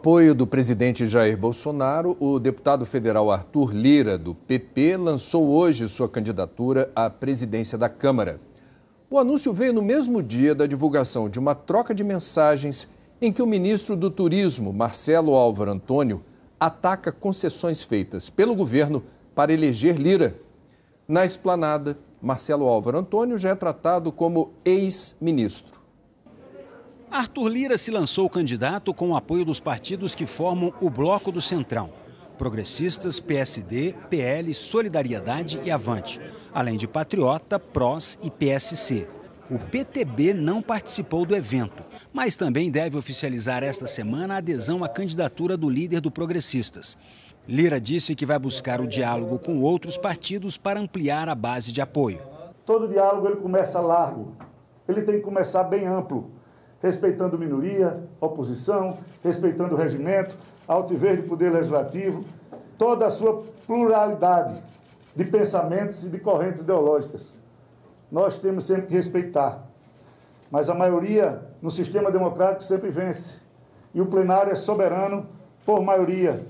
apoio do presidente Jair Bolsonaro, o deputado federal Arthur Lira, do PP, lançou hoje sua candidatura à presidência da Câmara. O anúncio veio no mesmo dia da divulgação de uma troca de mensagens em que o ministro do Turismo, Marcelo Álvaro Antônio, ataca concessões feitas pelo governo para eleger Lira. Na esplanada, Marcelo Álvaro Antônio já é tratado como ex-ministro. Arthur Lira se lançou candidato com o apoio dos partidos que formam o Bloco do Centrão. Progressistas, PSD, PL, Solidariedade e Avante, além de Patriota, PROS e PSC. O PTB não participou do evento, mas também deve oficializar esta semana a adesão à candidatura do líder do Progressistas. Lira disse que vai buscar o diálogo com outros partidos para ampliar a base de apoio. Todo diálogo ele começa largo, ele tem que começar bem amplo respeitando minoria, oposição, respeitando o regimento, a altivez do poder legislativo, toda a sua pluralidade de pensamentos e de correntes ideológicas. Nós temos sempre que respeitar. Mas a maioria no sistema democrático sempre vence. E o plenário é soberano por maioria.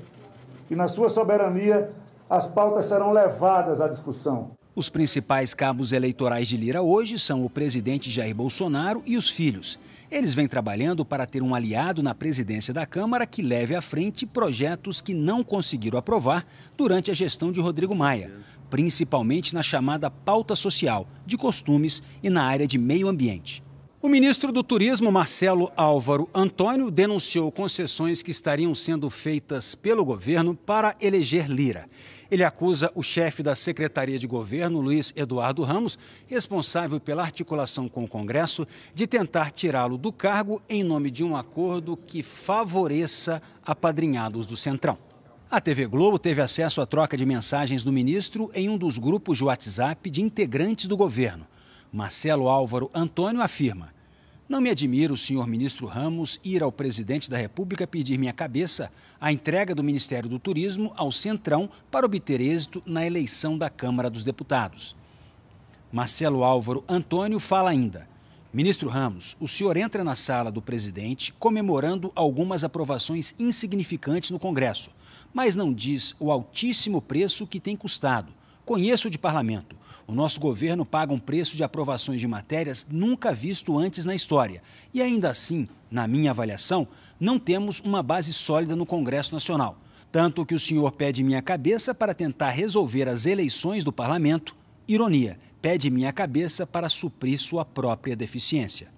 E na sua soberania, as pautas serão levadas à discussão. Os principais cabos eleitorais de Lira hoje são o presidente Jair Bolsonaro e os filhos. Eles vêm trabalhando para ter um aliado na presidência da Câmara que leve à frente projetos que não conseguiram aprovar durante a gestão de Rodrigo Maia, principalmente na chamada pauta social, de costumes e na área de meio ambiente. O ministro do Turismo, Marcelo Álvaro Antônio, denunciou concessões que estariam sendo feitas pelo governo para eleger Lira. Ele acusa o chefe da Secretaria de Governo, Luiz Eduardo Ramos, responsável pela articulação com o Congresso, de tentar tirá-lo do cargo em nome de um acordo que favoreça apadrinhados do Centrão. A TV Globo teve acesso à troca de mensagens do ministro em um dos grupos de WhatsApp de integrantes do governo. Marcelo Álvaro Antônio, afirma: Não me admira o senhor ministro Ramos ir ao presidente da República pedir minha cabeça a entrega do Ministério do Turismo ao Centrão para obter êxito na eleição da Câmara dos Deputados. Marcelo Álvaro Antônio fala ainda. Ministro Ramos, o senhor entra na sala do presidente comemorando algumas aprovações insignificantes no Congresso, mas não diz o altíssimo preço que tem custado Conheço de parlamento. O nosso governo paga um preço de aprovações de matérias nunca visto antes na história. E ainda assim, na minha avaliação, não temos uma base sólida no Congresso Nacional. Tanto que o senhor pede minha cabeça para tentar resolver as eleições do parlamento. Ironia, pede minha cabeça para suprir sua própria deficiência.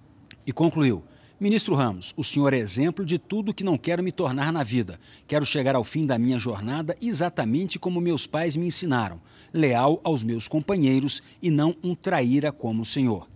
E concluiu: Ministro Ramos, o senhor é exemplo de tudo que não quero me tornar na vida. Quero chegar ao fim da minha jornada exatamente como meus pais me ensinaram, leal aos meus companheiros e não um traíra como o senhor.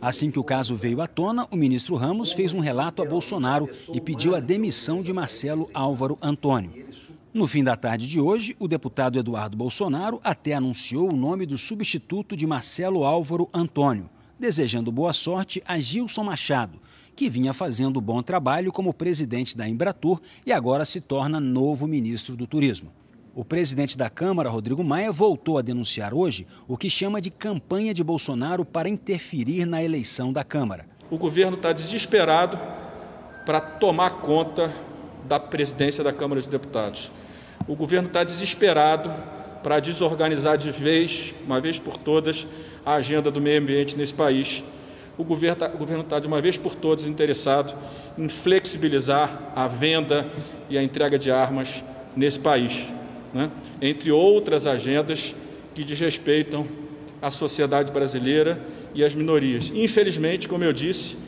Assim que o caso veio à tona, o ministro Ramos fez um relato a Bolsonaro e pediu a demissão de Marcelo Álvaro Antônio. No fim da tarde de hoje, o deputado Eduardo Bolsonaro até anunciou o nome do substituto de Marcelo Álvaro Antônio desejando boa sorte a Gilson Machado, que vinha fazendo bom trabalho como presidente da Embratur e agora se torna novo ministro do Turismo. O presidente da Câmara, Rodrigo Maia, voltou a denunciar hoje o que chama de campanha de Bolsonaro para interferir na eleição da Câmara. O governo está desesperado para tomar conta da presidência da Câmara dos Deputados. O governo está desesperado para desorganizar de vez, uma vez por todas, a agenda do meio ambiente nesse país. O governo está, tá de uma vez por todas, interessado em flexibilizar a venda e a entrega de armas nesse país, né? entre outras agendas que desrespeitam a sociedade brasileira e as minorias. Infelizmente, como eu disse,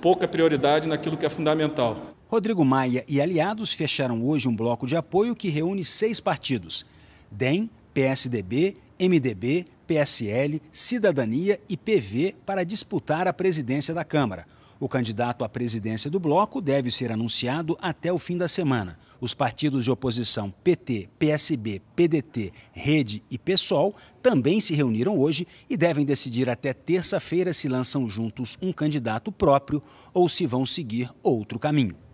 pouca prioridade naquilo que é fundamental. Rodrigo Maia e aliados fecharam hoje um bloco de apoio que reúne seis partidos: DEM, PSDB, MDB, PSL, Cidadania e PV para disputar a presidência da Câmara. O candidato à presidência do bloco deve ser anunciado até o fim da semana. Os partidos de oposição PT, PSB, PDT, Rede e PSOL também se reuniram hoje e devem decidir até terça-feira se lançam juntos um candidato próprio ou se vão seguir outro caminho.